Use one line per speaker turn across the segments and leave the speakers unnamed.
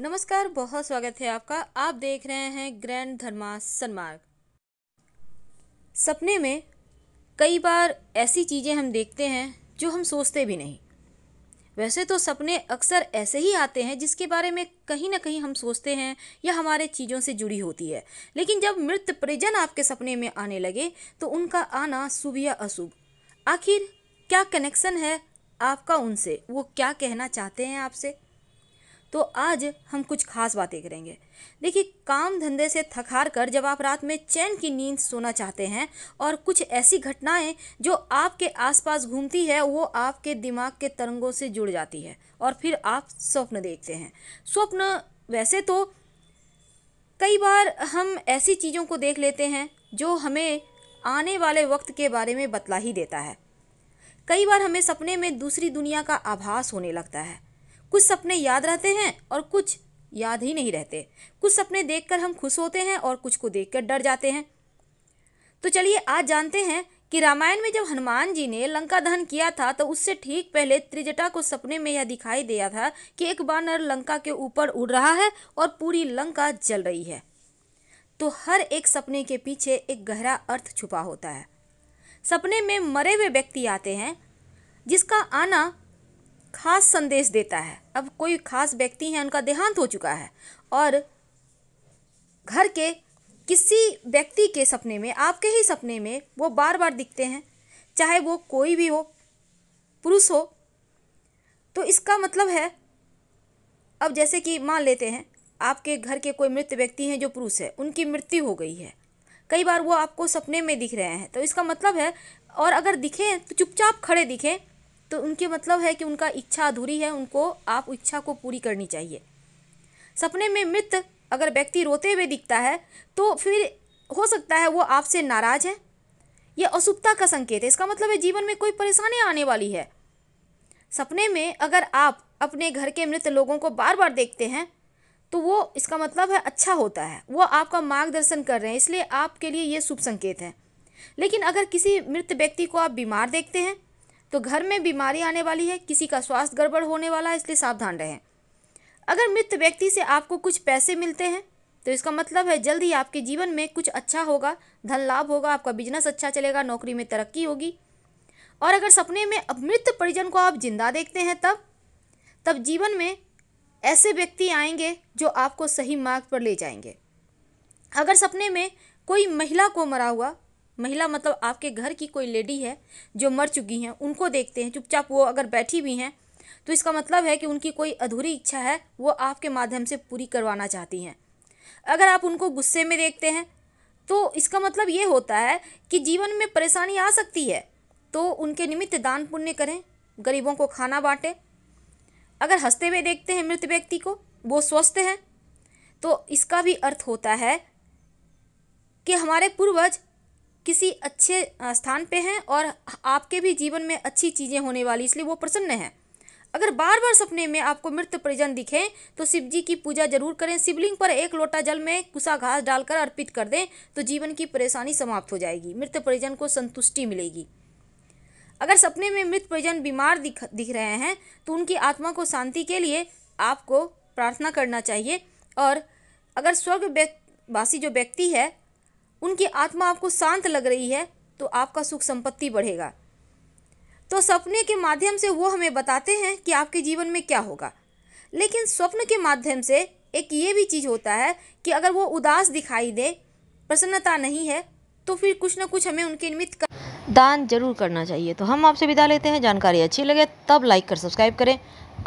नमस्कार बहुत स्वागत है आपका आप देख रहे हैं ग्रैंड धर्मा सन्मार्ग सपने में कई बार ऐसी चीज़ें हम देखते हैं जो हम सोचते भी नहीं वैसे तो सपने अक्सर ऐसे ही आते हैं जिसके बारे में कहीं ना कहीं हम सोचते हैं या हमारे चीज़ों से जुड़ी होती है लेकिन जब मृत परिजन आपके सपने में आने लगे तो उनका आना शुभ या अशुभ आखिर क्या कनेक्शन है आपका उनसे वो क्या कहना चाहते हैं आपसे तो आज हम कुछ खास बातें करेंगे देखिए काम धंधे से थक हार कर जब आप रात में चैन की नींद सोना चाहते हैं और कुछ ऐसी घटनाएं जो आपके आसपास घूमती है वो आपके दिमाग के तरंगों से जुड़ जाती है और फिर आप स्वप्न देखते हैं स्वप्न वैसे तो कई बार हम ऐसी चीज़ों को देख लेते हैं जो हमें आने वाले वक्त के बारे में बतला ही देता है कई बार हमें सपने में दूसरी दुनिया का आभास होने लगता है कुछ सपने याद रहते हैं और कुछ याद ही नहीं रहते कुछ सपने देखकर हम खुश होते हैं और कुछ को देखकर डर जाते हैं तो चलिए आज जानते हैं कि रामायण में जब हनुमान जी ने लंका दहन किया था तो उससे ठीक पहले त्रिजटा को सपने में यह दिखाई दिया था कि एक बानर लंका के ऊपर उड़ रहा है और पूरी लंका जल रही है तो हर एक सपने के पीछे एक गहरा अर्थ छुपा होता है सपने में मरे हुए व्यक्ति आते हैं जिसका आना खास संदेश देता है अब कोई खास व्यक्ति हैं उनका देहांत हो चुका है और घर के किसी व्यक्ति के सपने में आपके ही सपने में वो बार बार दिखते हैं चाहे वो कोई भी हो पुरुष हो तो इसका मतलब है अब जैसे कि मान लेते हैं आपके घर के कोई मृत व्यक्ति हैं जो पुरुष है उनकी मृत्यु हो गई है कई बार वो आपको सपने में दिख रहे हैं तो इसका मतलब है और अगर दिखें तो चुपचाप खड़े दिखें तो उनके मतलब है कि उनका इच्छा अधूरी है उनको आप इच्छा को पूरी करनी चाहिए सपने में मृत अगर व्यक्ति रोते हुए दिखता है तो फिर हो सकता है वो आपसे नाराज है यह अशुभता का संकेत है इसका मतलब है जीवन में कोई परेशानी आने वाली है सपने में अगर आप अपने घर के मृत लोगों को बार बार देखते हैं तो वो इसका मतलब है अच्छा होता है वो आपका मार्गदर्शन कर रहे हैं इसलिए आपके लिए ये शुभ संकेत है लेकिन अगर किसी मृत व्यक्ति को आप बीमार देखते हैं तो घर में बीमारी आने वाली है किसी का स्वास्थ्य गड़बड़ होने वाला है इसलिए सावधान रहें अगर मृत व्यक्ति से आपको कुछ पैसे मिलते हैं तो इसका मतलब है जल्द ही आपके जीवन में कुछ अच्छा होगा धन लाभ होगा आपका बिजनेस अच्छा चलेगा नौकरी में तरक्की होगी और अगर सपने में मृत परिजन को आप जिंदा देखते हैं तब तब जीवन में ऐसे व्यक्ति आएंगे जो आपको सही मार्ग पर ले जाएंगे अगर सपने में कोई महिला को मरा हुआ महिला मतलब आपके घर की कोई लेडी है जो मर चुकी हैं उनको देखते हैं चुपचाप वो अगर बैठी भी हैं तो इसका मतलब है कि उनकी कोई अधूरी इच्छा है वो आपके माध्यम से पूरी करवाना चाहती हैं अगर आप उनको गुस्से में देखते हैं तो इसका मतलब ये होता है कि जीवन में परेशानी आ सकती है तो उनके निमित्त दान पुण्य करें गरीबों को खाना बांटें अगर हंसते हुए देखते हैं मृत व्यक्ति को वो स्वस्थ हैं तो इसका भी अर्थ होता है कि हमारे पूर्वज किसी अच्छे स्थान पे हैं और आपके भी जीवन में अच्छी चीज़ें होने वाली इसलिए वो प्रसन्न हैं अगर बार बार सपने में आपको मृत परिजन दिखे तो शिव जी की पूजा जरूर करें शिवलिंग पर एक लोटा जल में कुसा घास डालकर अर्पित कर दें तो जीवन की परेशानी समाप्त हो जाएगी मृत परिजन को संतुष्टि मिलेगी अगर सपने में मृत परिजन बीमार दिख दिख रहे हैं तो उनकी आत्मा को शांति के लिए आपको प्रार्थना करना चाहिए और अगर स्वर्ग वासी जो व्यक्ति है उनकी आत्मा आपको शांत लग रही है तो आपका सुख संपत्ति बढ़ेगा तो सपने के माध्यम से वो हमें बताते हैं कि आपके जीवन में क्या होगा लेकिन स्वप्न के माध्यम से एक ये भी चीज़ होता है कि अगर वो उदास दिखाई दे प्रसन्नता नहीं है तो फिर कुछ ना कुछ हमें उनके निमित्त कर... दान जरूर करना चाहिए तो हम आपसे विदा लेते हैं जानकारी अच्छी लगे तब लाइक कर सब्सक्राइब करें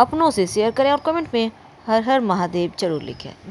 अपनों से शेयर करें और कमेंट में हर हर महादेव जरूर लिखें